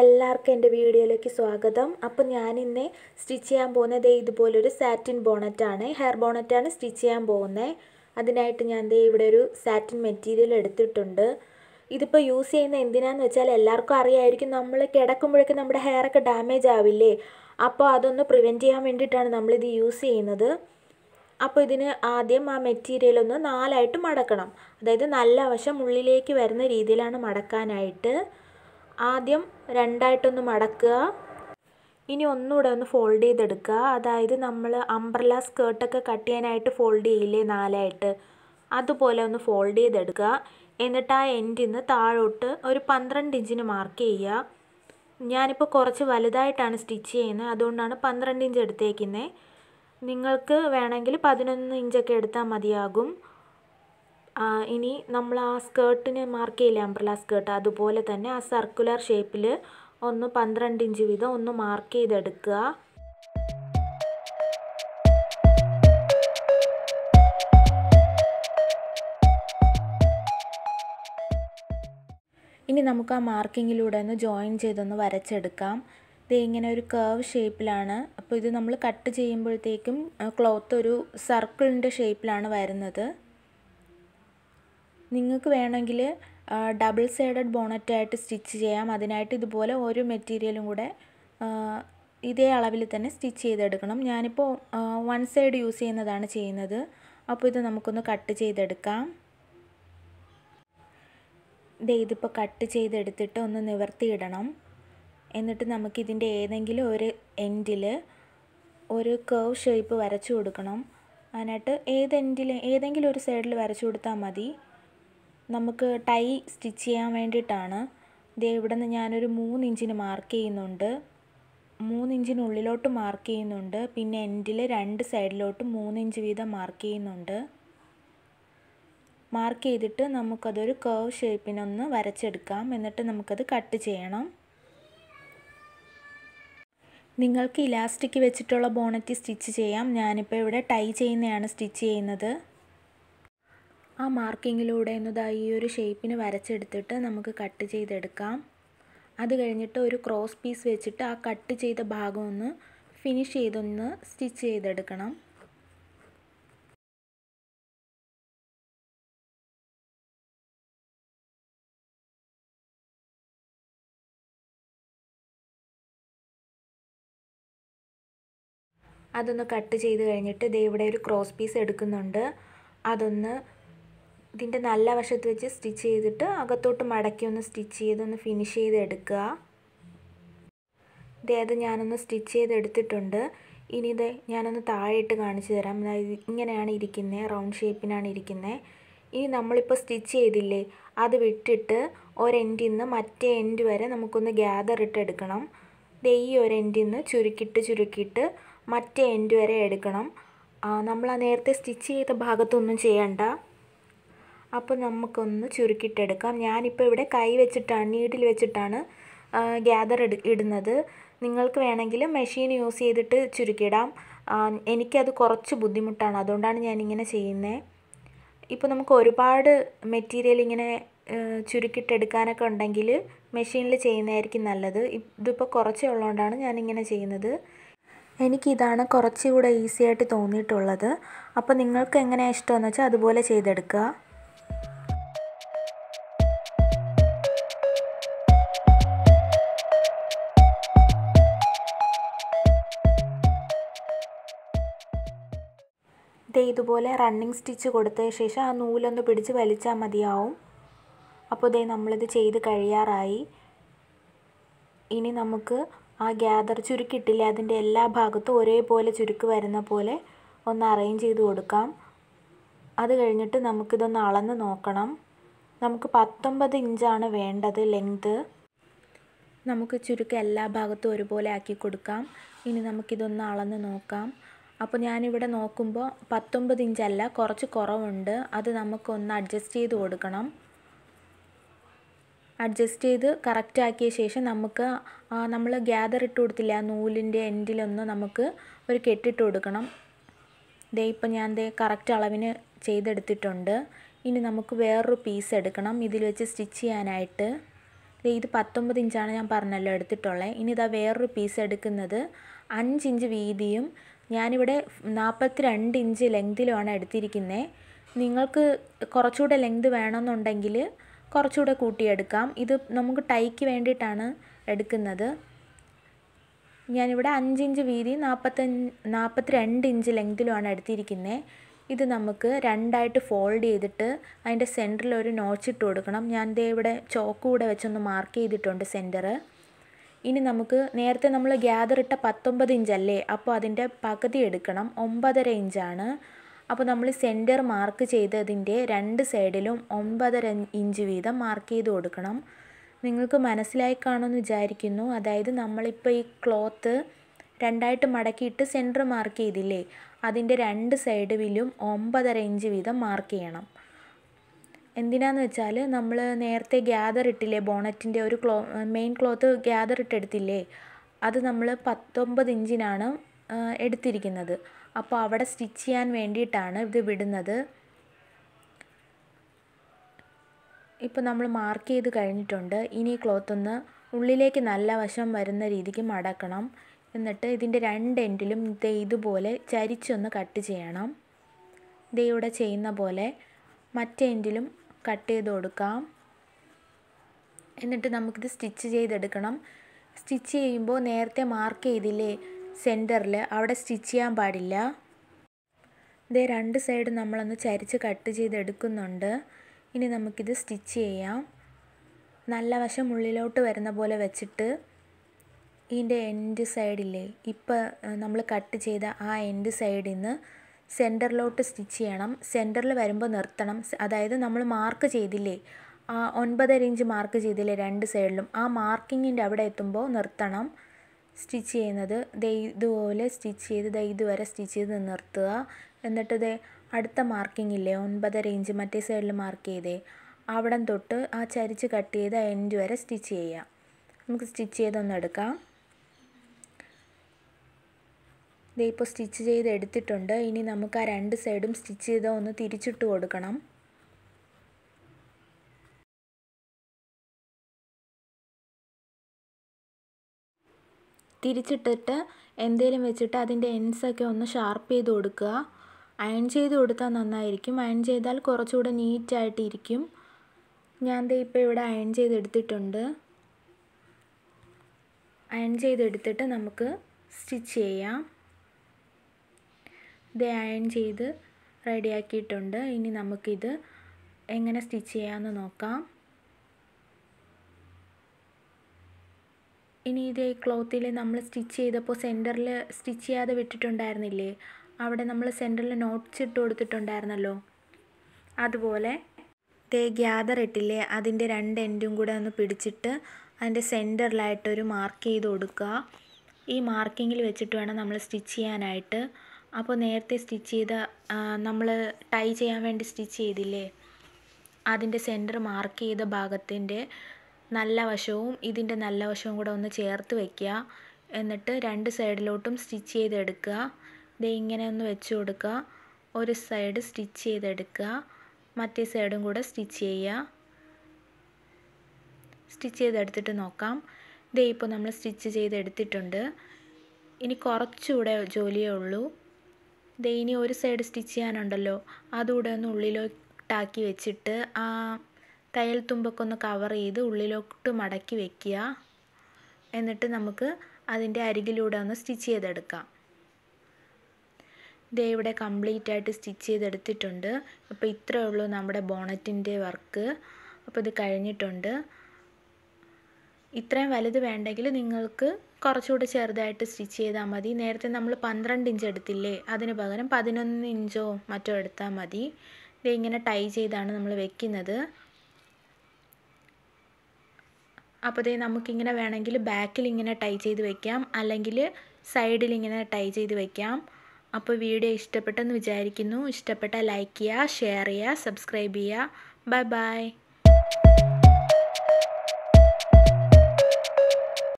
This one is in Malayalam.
എല്ലാവർക്കും എൻ്റെ വീഡിയോയിലേക്ക് സ്വാഗതം അപ്പോൾ ഞാനിന്ന് സ്റ്റിച്ച് ചെയ്യാൻ പോകുന്നത് ഇതുപോലൊരു സാറ്റിൻ ബോണറ്റാണ് ഹെയർ ബോണറ്റാണ് സ്റ്റിച്ച് ചെയ്യാൻ പോകുന്നത് അതിനായിട്ട് ഞാൻ ദേ ഇവിടെ ഒരു സാറ്റിൻ മെറ്റീരിയൽ എടുത്തിട്ടുണ്ട് ഇതിപ്പോൾ യൂസ് ചെയ്യുന്ന എന്തിനാന്ന് വെച്ചാൽ എല്ലാവർക്കും അറിയായിരിക്കും നമ്മൾ കിടക്കുമ്പോഴേക്കും നമ്മുടെ ഹെയറൊക്കെ ഡാമേജ് ആവില്ലേ അപ്പോൾ അതൊന്ന് പ്രിവെൻറ്റ് ചെയ്യാൻ വേണ്ടിയിട്ടാണ് നമ്മളിത് യൂസ് ചെയ്യുന്നത് അപ്പോൾ ഇതിന് ആദ്യം ആ മെറ്റീരിയൽ ഒന്ന് നാലായിട്ട് മടക്കണം അതായത് നല്ല വശം ഉള്ളിലേക്ക് വരുന്ന രീതിയിലാണ് മടക്കാനായിട്ട് ആദ്യം രണ്ടായിട്ടൊന്ന് മടക്കുക ഇനി ഒന്നുകൂടെ ഒന്ന് ഫോൾഡ് ചെയ്തെടുക്കുക അതായത് നമ്മൾ അംബ്രല സ്കേർട്ടൊക്കെ കട്ട് ചെയ്യാനായിട്ട് ഫോൾഡ് ചെയ്യില്ലേ നാലായിട്ട് അതുപോലെ ഒന്ന് ഫോൾഡ് ചെയ്തെടുക്കുക എന്നിട്ട് ആ എൻഡിൽ നിന്ന് താഴോട്ട് ഒരു പന്ത്രണ്ട് ഇഞ്ചിന് മാർക്ക് ചെയ്യുക ഞാനിപ്പോൾ കുറച്ച് വലുതായിട്ടാണ് സ്റ്റിച്ച് ചെയ്യുന്നത് അതുകൊണ്ടാണ് പന്ത്രണ്ട് ഇഞ്ച് എടുത്തേക്കുന്നത് നിങ്ങൾക്ക് വേണമെങ്കിൽ പതിനൊന്ന് ഇഞ്ചൊക്കെ എടുത്താൽ മതിയാകും ഇനി നമ്മൾ ആ സ്കേർട്ടിന് മാർക്ക് ചെയ്യില്ലേ അംബ്രല്ല സ്കേർട്ട് അതുപോലെ തന്നെ ആ സർക്കുലർ ഷേപ്പിൽ ഒന്ന് പന്ത്രണ്ട് ഇഞ്ച് വീതം ഒന്ന് മാർക്ക് ചെയ്തെടുക്കുക ഇനി നമുക്ക് ആ മാർക്കിങ്ങിലൂടെ ഒന്ന് ജോയിൻ ചെയ്തൊന്ന് വരച്ചെടുക്കാം ഇത് ഇങ്ങനെ ഒരു കേർവ് ഷേപ്പിലാണ് അപ്പോൾ ഇത് നമ്മൾ കട്ട് ചെയ്യുമ്പോഴത്തേക്കും ക്ലോത്ത് ഒരു സർക്കിളിൻ്റെ ഷേപ്പിലാണ് വരുന്നത് നിങ്ങൾക്ക് വേണമെങ്കിൽ ഡബിൾ സൈഡഡ് ബോണറ്റായിട്ട് സ്റ്റിച്ച് ചെയ്യാം അതിനായിട്ട് ഇതുപോലെ ഓരോ മെറ്റീരിയലും കൂടെ ഇതേ അളവിൽ തന്നെ സ്റ്റിച്ച് ചെയ്തെടുക്കണം ഞാനിപ്പോൾ വൺ സൈഡ് യൂസ് ചെയ്യുന്നതാണ് ചെയ്യുന്നത് അപ്പോൾ ഇത് നമുക്കൊന്ന് കട്ട് ചെയ്തെടുക്കാം ദേ ഇതിപ്പോൾ കട്ട് ചെയ്തെടുത്തിട്ട് ഒന്ന് നിവർത്തിയിടണം എന്നിട്ട് നമുക്കിതിൻ്റെ ഏതെങ്കിലും ഒരു എൻഡിൽ ഒരു കേവ് ഷേപ്പ് വരച്ചു കൊടുക്കണം അതിനായിട്ട് ഏത് ഏതെങ്കിലും ഒരു സൈഡിൽ വരച്ചു കൊടുത്താൽ മതി നമുക്ക് ടൈ സ്റ്റിച്ച് ചെയ്യാൻ വേണ്ടിയിട്ടാണ് ദേ ഇവിടെ നിന്ന് ഞാനൊരു മൂന്നിഞ്ചിന് മാർക്ക് ചെയ്യുന്നുണ്ട് മൂന്നിഞ്ചിനുള്ളിലോട്ട് മാർക്ക് ചെയ്യുന്നുണ്ട് പിന്നെ എൻഡിൽ രണ്ട് സൈഡിലോട്ട് മൂന്നിഞ്ച് വീതം മാർക്ക് ചെയ്യുന്നുണ്ട് മാർക്ക് ചെയ്തിട്ട് നമുക്കതൊരു കേവ് ഷേപ്പിനൊന്ന് വരച്ചെടുക്കാം എന്നിട്ട് നമുക്കത് കട്ട് ചെയ്യണം നിങ്ങൾക്ക് ഇലാസ്റ്റിക് വെച്ചിട്ടുള്ള ബോണറ്റ് സ്റ്റിച്ച് ചെയ്യാം ഞാനിപ്പോൾ ഇവിടെ ടൈ ചെയ്യുന്നതാണ് സ്റ്റിച്ച് ചെയ്യുന്നത് ആ മാർക്കിങ്ങിലൂടെ ഒന്നിതാ ഈ ഒരു ഷേപ്പിന് വരച്ചെടുത്തിട്ട് നമുക്ക് കട്ട് ചെയ്തെടുക്കാം അത് കഴിഞ്ഞിട്ട് ഒരു ക്രോസ് പീസ് വെച്ചിട്ട് ആ കട്ട് ചെയ്ത ഭാഗം ഒന്ന് ഫിനിഷ് ചെയ്തൊന്ന് സ്റ്റിച്ച് ചെയ്തെടുക്കണം അതൊന്ന് കട്ട് ചെയ്ത് കഴിഞ്ഞിട്ട് ദേ ഇവിടെ ഒരു ക്രോസ് പീസ് എടുക്കുന്നുണ്ട് അതൊന്ന് ഇതിൻ്റെ നല്ല വശത്ത് വെച്ച് സ്റ്റിച്ച് ചെയ്തിട്ട് അകത്തോട്ട് മടക്കി ഒന്ന് സ്റ്റിച്ച് ചെയ്ത് ഒന്ന് ഫിനിഷ് ചെയ്ത് എടുക്കുക ഇതേത് ഞാനൊന്ന് സ്റ്റിച്ച് ചെയ്ത് എടുത്തിട്ടുണ്ട് ഇനി ഇത് ഞാനൊന്ന് താഴെയിട്ട് കാണിച്ചു തരാം ഇങ്ങനെയാണ് ഇരിക്കുന്നത് റൗണ്ട് ഷേപ്പിനാണ് ഇരിക്കുന്നത് ഇനി നമ്മളിപ്പോൾ സ്റ്റിച്ച് ചെയ്തില്ലേ അത് വിട്ടിട്ട് ഒരെൻഡിൽ നിന്ന് മറ്റേ എൻഡ് വരെ നമുക്കൊന്ന് ഗ്യാദർ ഇട്ട് എടുക്കണം ദേ ഈ ഒരു നിന്ന് ചുരുക്കിട്ട് ചുരുക്കിയിട്ട് മറ്റേ എൻഡ് വരെ എടുക്കണം നമ്മൾ ആ നേരത്തെ സ്റ്റിച്ച് ചെയ്ത ഭാഗത്തൊന്നും ചെയ്യണ്ട അപ്പോൾ നമുക്കൊന്ന് ചുരുക്കിയിട്ടെടുക്കാം ഞാനിപ്പോൾ ഇവിടെ കൈ വെച്ചിട്ടാണ് നീഡിൽ വെച്ചിട്ടാണ് ഗ്യാദർ എടു ഇടുന്നത് നിങ്ങൾക്ക് വേണമെങ്കിൽ മെഷീൻ യൂസ് ചെയ്തിട്ട് ചുരുക്കിയിടാം എനിക്കത് കുറച്ച് ബുദ്ധിമുട്ടാണ് അതുകൊണ്ടാണ് ഞാനിങ്ങനെ ചെയ്യുന്നത് ഇപ്പോൾ നമുക്ക് ഒരുപാട് മെറ്റീരിയൽ ഇങ്ങനെ ചുരുക്കിയിട്ടെടുക്കാനൊക്കെ ഉണ്ടെങ്കിൽ മെഷീനിൽ ചെയ്യുന്നതായിരിക്കും നല്ലത് ഇതിപ്പോൾ കുറച്ചേ ഉള്ളതുകൊണ്ടാണ് ഞാനിങ്ങനെ ചെയ്യുന്നത് എനിക്കിതാണ് കുറച്ചുകൂടെ ഈസിയായിട്ട് തോന്നിയിട്ടുള്ളത് അപ്പോൾ നിങ്ങൾക്ക് എങ്ങനെയാണ് ഇഷ്ടമെന്ന് വെച്ചാൽ അതുപോലെ ചെയ്തെടുക്കുക ദേ ഇതുപോലെ റണ്ണിങ് സ്റ്റിച്ച് കൊടുത്ത ശേഷം ആ നൂലൊന്ന് പിടിച്ച് വലിച്ചാൽ മതിയാവും അപ്പോൾ ദേ നമ്മളിത് ചെയ്ത് കഴിയാറായി ഇനി നമുക്ക് ആ ഗ്യാദർ ചുരുക്കിട്ടില്ല അതിൻ്റെ എല്ലാ ഭാഗത്തും ഒരേപോലെ ചുരുക്ക് വരുന്ന പോലെ ഒന്ന് അറേഞ്ച് ചെയ്ത് കൊടുക്കാം അത് കഴിഞ്ഞിട്ട് നമുക്കിതൊന്ന് അളന്ന് നോക്കണം നമുക്ക് പത്തൊമ്പത് ഇഞ്ചാണ് വേണ്ടത് ലെങ്ത് നമുക്ക് ചുരുക്കം എല്ലാ ഭാഗത്തും ഒരുപോലെ ആക്കി കൊടുക്കാം ഇനി നമുക്കിതൊന്ന് അളന്ന് നോക്കാം അപ്പോൾ ഞാനിവിടെ നോക്കുമ്പോൾ പത്തൊമ്പത് ഇഞ്ചല്ല കുറച്ച് കുറവുണ്ട് അത് നമുക്കൊന്ന് അഡ്ജസ്റ്റ് ചെയ്ത് കൊടുക്കണം അഡ്ജസ്റ്റ് ചെയ്ത് കറക്റ്റാക്കിയ ആക്കിയ ശേഷം നമുക്ക് നമ്മൾ ഗ്യാദർ ഇട്ട് കൊടുത്തില്ല നൂലിൻ്റെ എൻഡിലൊന്ന് നമുക്ക് ഒരു കെട്ടിട്ട് കൊടുക്കണം ദേ ഇപ്പം ഞാൻ ദേ കറക്റ്റ് അളവിന് ചെയ്തെടുത്തിട്ടുണ്ട് ഇനി നമുക്ക് വേറൊരു പീസ് എടുക്കണം ഇതിൽ വെച്ച് സ്റ്റിച്ച് ചെയ്യാനായിട്ട് ഇത് പത്തൊമ്പത് ഇഞ്ചാണ് ഞാൻ പറഞ്ഞല്ലോ എടുത്തിട്ടുള്ളത് ഇനി ഇതാ വേറൊരു പീസ് എടുക്കുന്നത് അഞ്ചിഞ്ച് ഇഞ്ച് വീതിയും ഞാനിവിടെ നാൽപ്പത്തി രണ്ട് ഇഞ്ച് ലെങ്തിലുമാണ് എടുത്തിരിക്കുന്നത് നിങ്ങൾക്ക് കുറച്ചുകൂടെ ലെങ്ത് വേണമെന്നുണ്ടെങ്കിൽ കുറച്ചുകൂടെ കൂട്ടിയെടുക്കാം ഇത് നമുക്ക് ടൈക്ക് വേണ്ടിയിട്ടാണ് എടുക്കുന്നത് ഞാനിവിടെ അഞ്ചിഞ്ച് വീതി നാൽപ്പത്തഞ്ച് നാൽപ്പത്തി രണ്ട് ഇഞ്ച് ലെങ്തിലുമാണ് എടുത്തിരിക്കുന്നത് ഇത് നമുക്ക് രണ്ടായിട്ട് ഫോൾഡ് ചെയ്തിട്ട് അതിൻ്റെ സെൻറ്ററിൽ ഒരു നോച്ചിട്ട് കൊടുക്കണം ഞാൻ ദേ ഇവിടെ ചോക്ക് കൂടെ വെച്ചൊന്ന് മാർക്ക് ചെയ്തിട്ടുണ്ട് സെൻറ്റർ ഇനി നമുക്ക് നേരത്തെ നമ്മൾ ഗ്യാദർ ഇട്ട പത്തൊമ്പത് ഇഞ്ചല്ലേ അപ്പോൾ അതിൻ്റെ പകുതി എടുക്കണം ഒമ്പതര ഇഞ്ചാണ് അപ്പോൾ നമ്മൾ സെൻറ്റർ മാർക്ക് ചെയ്തതിൻ്റെ രണ്ട് സൈഡിലും ഒമ്പതര ഇഞ്ച് വീതം മാർക്ക് ചെയ്ത് കൊടുക്കണം നിങ്ങൾക്ക് മനസ്സിലായി കാണുമെന്ന് വിചാരിക്കുന്നു അതായത് നമ്മളിപ്പോൾ ഈ ക്ലോത്ത് രണ്ടായിട്ട് മടക്കിയിട്ട് സെൻറ്റർ മാർക്ക് ചെയ്തില്ലേ അതിൻ്റെ രണ്ട് സൈഡിലും ഒമ്പതര ഇഞ്ച് വീതം മാർക്ക് ചെയ്യണം എന്തിനാന്ന് വെച്ചാൽ നമ്മൾ നേരത്തെ ഗ്യാതർ ഇട്ടില്ലേ ബോണറ്റിൻ്റെ ഒരു ക്ലോ മെയിൻ ക്ലോത്ത് ഗ്യാതർ ഇട്ടെടുത്തില്ലേ അത് നമ്മൾ പത്തൊമ്പത് ഇഞ്ചിനാണ് എടുത്തിരിക്കുന്നത് അപ്പോൾ അവിടെ സ്റ്റിച്ച് ചെയ്യാൻ വേണ്ടിയിട്ടാണ് ഇത് വിടുന്നത് ഇപ്പോൾ നമ്മൾ മാർക്ക് ചെയ്ത് കഴിഞ്ഞിട്ടുണ്ട് ഇനി ക്ലോത്ത് ഒന്ന് ഉള്ളിലേക്ക് നല്ല വശം വരുന്ന രീതിക്ക് മടക്കണം എന്നിട്ട് ഇതിൻ്റെ രണ്ട് എൻഡിലും ഇത് ഇതുപോലെ ചരിച്ചൊന്ന് കട്ട് ചെയ്യണം ഇതേ ഇവിടെ ചെയ്യുന്ന പോലെ മറ്റേ എൻഡിലും കട്ട് ചെയ്ത് കൊടുക്കാം എന്നിട്ട് നമുക്കിത് സ്റ്റിച്ച് ചെയ്തെടുക്കണം സ്റ്റിച്ച് ചെയ്യുമ്പോൾ നേരത്തെ മാർക്ക് ചെയ്തില്ലേ സെൻറ്ററിൽ അവിടെ സ്റ്റിച്ച് ചെയ്യാൻ പാടില്ല ഇതേ രണ്ട് സൈഡ് നമ്മളൊന്ന് ചരിച്ച് കട്ട് ചെയ്തെടുക്കുന്നുണ്ട് ഇനി നമുക്കിത് സ്റ്റിച്ച് ചെയ്യാം നല്ല വശം ഉള്ളിലോട്ട് വരുന്ന പോലെ വെച്ചിട്ട് ഇതിൻ്റെ എൻഡ് സൈഡില്ലേ ഇപ്പം നമ്മൾ കട്ട് ചെയ്ത ആ എൻഡ് സൈഡിൽ നിന്ന് സെൻറ്ററിലോട്ട് സ്റ്റിച്ച് ചെയ്യണം സെൻറ്ററിൽ വരുമ്പോൾ നിർത്തണം അതായത് നമ്മൾ മാർക്ക് ചെയ്തില്ലേ ആ ഒൻപതര ഇഞ്ച് മാർക്ക് ചെയ്തില്ലേ രണ്ട് സൈഡിലും ആ മാർക്കിങ്ങിൻ്റെ അവിടെ എത്തുമ്പോൾ നിർത്തണം സ്റ്റിച്ച് ചെയ്യുന്നത് ദേ ഇതുപോലെ സ്റ്റിച്ച് ചെയ്ത് ദേ ഇതുവരെ സ്റ്റിച്ച് ചെയ്ത് നിർത്തുക എന്നിട്ട് ദേ അടുത്ത മാർക്കിംഗ് ഇല്ലേ ഒൻപതര ഇഞ്ച് മറ്റേ സൈഡിൽ മാർക്ക് ചെയ്തേ അവിടം തൊട്ട് ആ ചരിച്ച് കട്ട് ചെയ്ത് എൻഡ് വരെ സ്റ്റിച്ച് ചെയ്യുക നമുക്ക് സ്റ്റിച്ച് ചെയ്തൊന്നെടുക്കാം ദേ ഇപ്പോൾ സ്റ്റിച്ച് ചെയ്ത് എടുത്തിട്ടുണ്ട് ഇനി നമുക്ക് ആ രണ്ട് സൈഡും സ്റ്റിച്ച് ചെയ്ത് ഒന്ന് തിരിച്ചിട്ട് കൊടുക്കണം തിരിച്ചിട്ടിട്ട് എന്തേലും വെച്ചിട്ട് അതിൻ്റെ എൻസൊക്കെ ഒന്ന് ഷാർപ്പ് ചെയ്ത് കൊടുക്കുക അയൺ ചെയ്ത് കൊടുത്താൽ നന്നായിരിക്കും അയൺ ചെയ്താൽ കുറച്ചുകൂടെ നീറ്റായിട്ടിരിക്കും ഞാൻ ദേ ഇപ്പോൾ ഇവിടെ അയൺ ചെയ്തെടുത്തിട്ടുണ്ട് അയൺ ചെയ്തെടുത്തിട്ട് നമുക്ക് സ്റ്റിച്ച് ചെയ്യാം ഇത് അയൺ ചെയ്ത് റെഡിയാക്കിയിട്ടുണ്ട് ഇനി നമുക്കിത് എങ്ങനെ സ്റ്റിച്ച് ചെയ്യാമെന്ന് നോക്കാം ഇനി ഇതേ ക്ലോത്തിൽ നമ്മൾ സ്റ്റിച്ച് ചെയ്തപ്പോൾ സെൻറ്ററിൽ സ്റ്റിച്ച് ചെയ്യാതെ വിട്ടിട്ടുണ്ടായിരുന്നില്ലേ അവിടെ നമ്മൾ സെൻറ്ററിൽ നോട്ട്സ് ഇട്ട് കൊടുത്തിട്ടുണ്ടായിരുന്നല്ലോ അതുപോലെ ഇതേ ഗ്യാദർ ഇട്ടില്ലേ അതിൻ്റെ രണ്ട് എൻഡും കൂടെ ഒന്ന് പിടിച്ചിട്ട് അതിൻ്റെ സെൻറ്ററിലായിട്ടൊരു മാർക്ക് ചെയ്ത് കൊടുക്കുക ഈ മാർക്കിങ്ങിൽ വെച്ചിട്ട് വേണം നമ്മൾ സ്റ്റിച്ച് ചെയ്യാനായിട്ട് അപ്പോൾ നേരത്തെ സ്റ്റിച്ച് ചെയ്ത നമ്മൾ ടൈ ചെയ്യാൻ വേണ്ടി സ്റ്റിച്ച് ചെയ്തില്ലേ അതിൻ്റെ സെൻറ്റർ മാർക്ക് ചെയ്ത ഭാഗത്തിൻ്റെ നല്ല വശവും ഇതിൻ്റെ നല്ല വശവും കൂടെ ഒന്ന് ചേർത്ത് വയ്ക്കുക എന്നിട്ട് രണ്ട് സൈഡിലോട്ടും സ്റ്റിച്ച് ചെയ്തെടുക്കുക ഇത് ഇങ്ങനെ ഒന്ന് വെച്ച് കൊടുക്കുക ഒരു സൈഡ് സ്റ്റിച്ച് ചെയ്തെടുക്കുക മറ്റേ സൈഡും കൂടെ സ്റ്റിച്ച് ചെയ്യുക സ്റ്റിച്ച് ചെയ്തെടുത്തിട്ട് നോക്കാം ഇതേ ഇപ്പോൾ നമ്മൾ സ്റ്റിച്ച് ചെയ്തെടുത്തിട്ടുണ്ട് ഇനി കുറച്ചുകൂടെ ജോലിയേ ഉള്ളൂ ദേ ഇനി ഒരു സൈഡ് സ്റ്റിച്ച് ചെയ്യാനുണ്ടല്ലോ അതുകൂടെ ഒന്ന് ഉള്ളിലോട്ടാക്കി വെച്ചിട്ട് ആ തയ്യൽ തുമ്പൊക്കെ ഒന്ന് കവർ ചെയ്ത് ഉള്ളിലോട്ട് മടക്കി വെക്കുക എന്നിട്ട് നമുക്ക് അതിൻ്റെ അരികിലൂടെ ഒന്ന് സ്റ്റിച്ച് ചെയ്തെടുക്കാം ദേ ഇവിടെ കംപ്ലീറ്റ് ആയിട്ട് സ്റ്റിച്ച് ചെയ്തെടുത്തിട്ടുണ്ട് അപ്പോൾ ഇത്രയേ ഉള്ളൂ നമ്മുടെ ബോണറ്റിൻ്റെ വർക്ക് അപ്പോൾ ഇത് കഴിഞ്ഞിട്ടുണ്ട് ഇത്രയും വലുത് വേണ്ടെങ്കിൽ നിങ്ങൾക്ക് കുറച്ചുകൂടെ ചെറുതായിട്ട് സ്റ്റിച്ച് ചെയ്താൽ മതി നേരത്തെ നമ്മൾ പന്ത്രണ്ട് ഇഞ്ച് എടുത്തില്ലേ അതിന് പകരം പതിനൊന്ന് ഇഞ്ചോ മറ്റോ എടുത്താൽ മതി ഇത് ഇങ്ങനെ ടൈ ചെയ്താണ് നമ്മൾ വെക്കുന്നത് അപ്പോൾ ദേ നമുക്കിങ്ങനെ വേണമെങ്കിൽ ബാക്കിൽ ഇങ്ങനെ ടൈ ചെയ്ത് വെക്കാം അല്ലെങ്കിൽ സൈഡിൽ ഇങ്ങനെ ടൈ ചെയ്ത് വെക്കാം അപ്പോൾ വീഡിയോ ഇഷ്ടപ്പെട്ടെന്ന് വിചാരിക്കുന്നു ഇഷ്ടപ്പെട്ടാൽ ലൈക്ക് ചെയ്യുക ഷെയർ ചെയ്യുക സബ്സ്ക്രൈബ് ചെയ്യുക ബൈ ബൈ